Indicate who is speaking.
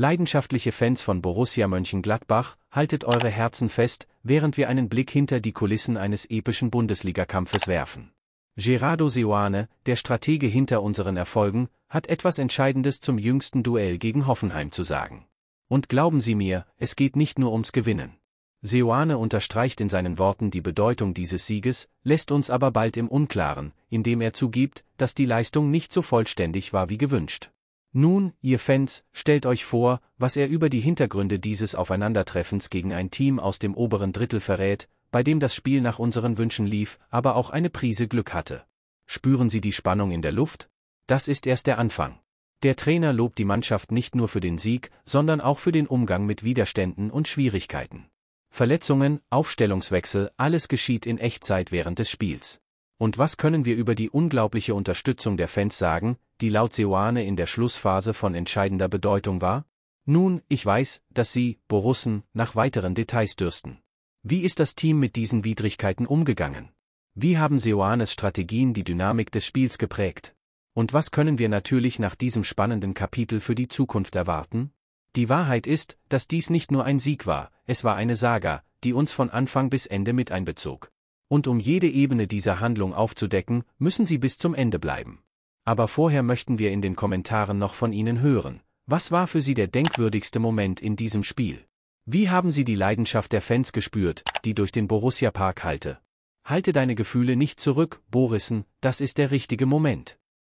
Speaker 1: Leidenschaftliche Fans von Borussia Mönchengladbach, haltet eure Herzen fest, während wir einen Blick hinter die Kulissen eines epischen Bundesligakampfes werfen. Gerardo Seoane, der Stratege hinter unseren Erfolgen, hat etwas Entscheidendes zum jüngsten Duell gegen Hoffenheim zu sagen. Und glauben Sie mir, es geht nicht nur ums Gewinnen. Seoane unterstreicht in seinen Worten die Bedeutung dieses Sieges, lässt uns aber bald im Unklaren, indem er zugibt, dass die Leistung nicht so vollständig war wie gewünscht. Nun, ihr Fans, stellt euch vor, was er über die Hintergründe dieses Aufeinandertreffens gegen ein Team aus dem oberen Drittel verrät, bei dem das Spiel nach unseren Wünschen lief, aber auch eine Prise Glück hatte. Spüren Sie die Spannung in der Luft? Das ist erst der Anfang. Der Trainer lobt die Mannschaft nicht nur für den Sieg, sondern auch für den Umgang mit Widerständen und Schwierigkeiten. Verletzungen, Aufstellungswechsel, alles geschieht in Echtzeit während des Spiels. Und was können wir über die unglaubliche Unterstützung der Fans sagen, die laut Seoane in der Schlussphase von entscheidender Bedeutung war? Nun, ich weiß, dass Sie, Borussen, nach weiteren Details dürsten. Wie ist das Team mit diesen Widrigkeiten umgegangen? Wie haben Seoanes Strategien die Dynamik des Spiels geprägt? Und was können wir natürlich nach diesem spannenden Kapitel für die Zukunft erwarten? Die Wahrheit ist, dass dies nicht nur ein Sieg war, es war eine Saga, die uns von Anfang bis Ende mit einbezog. Und um jede Ebene dieser Handlung aufzudecken, müssen Sie bis zum Ende bleiben aber vorher möchten wir in den Kommentaren noch von Ihnen hören. Was war für Sie der denkwürdigste Moment in diesem Spiel? Wie haben Sie die Leidenschaft der Fans gespürt, die durch den Borussia Park halte? Halte deine Gefühle nicht zurück, Borissen, das ist der richtige Moment.